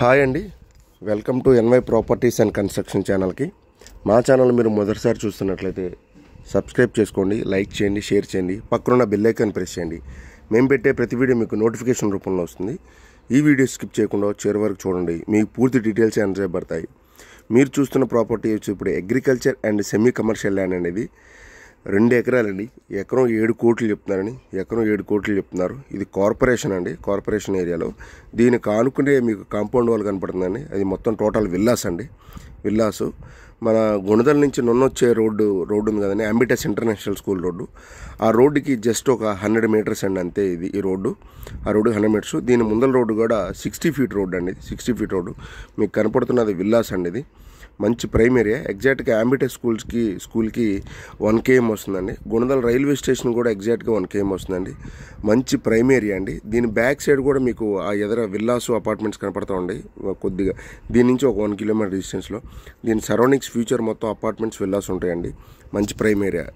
hi అండి welcome to NY properties and construction ఛానల్కి మా ఛానల్ మీరు మొదటిసారి చూస్తున్నట్లయితే సబ్స్క్రైబ్ చేసుకోండి లైక్ చేయండి షేర్ చేయండి పక్కనున్న బెల్ ఐకాన్ ప్రెస్ చేయండి మేము పెట్టే ప్రతి వీడియో మీకు నోటిఫికేషన్ రూపంలో వస్తుంది ఈ వీడియో స్కిప్ చేయకుండా చివరి వరకు చూడండి మీకు పూర్తి డీటెయిల్స్ పడతాయి మీరు చూస్తున్న ప్రాపర్టీ వచ్చి ఇప్పుడు agriculture and semi commercial land అనేది రెండు ఎకరాలండి ఎకరం ఏడు కోట్లు చెప్తున్నారని ఎకరం ఏడు కోట్లు చెప్తున్నారు ఇది కార్పొరేషన్ అండి కార్పొరేషన్ ఏరియాలో దీన్ని కానుకునే మీకు కాంపౌండ్ వాల్ కనపడుతుందండి అది మొత్తం టోటల్ విల్లాస్ అండి విల్లాసు మన గుణదల నుంచి నొన్నొచ్చే రోడ్డు రోడ్డు ఉంది కదండి అంబిటస్ ఇంటర్నేషనల్ స్కూల్ రోడ్డు ఆ రోడ్డుకి జస్ట్ ఒక హండ్రెడ్ మీటర్స్ అండి అంతే ఇది ఈ రోడ్డు ఆ రోడ్డు హండ్రెడ్ మీటర్స్ దీని ముందల రోడ్డు కూడా సిక్స్టీ ఫీట్ రోడ్డు అండి సిక్స్టీ ఫీట్ రోడ్డు మీకు కనపడుతున్నది విల్లాస్ అండి ఇది మంచి ప్రైమరీ ఎగ్జాక్ట్గా అంబిటే స్కూల్స్కి స్కూల్కి వన్ కేఎం వస్తుందండి గుణదల రైల్వే స్టేషన్ కూడా ఎగ్జాక్ట్గా వన్ కేఎం వస్తుందండి మంచి ప్రైమరీ అండి దీని బ్యాక్ సైడ్ కూడా మీకు ఆ ఎదర విల్లాసు అపార్ట్మెంట్స్ కనపడతా ఉండి కొద్దిగా దీని నుంచి ఒక వన్ కిలోమీటర్ డిస్టెన్స్లో దీని సరౌండింగ్స్ ఫ్యూచర్ మొత్తం అపార్ట్మెంట్స్ విల్లాస్ ఉంటాయండి మంచి ప్రైమేరియా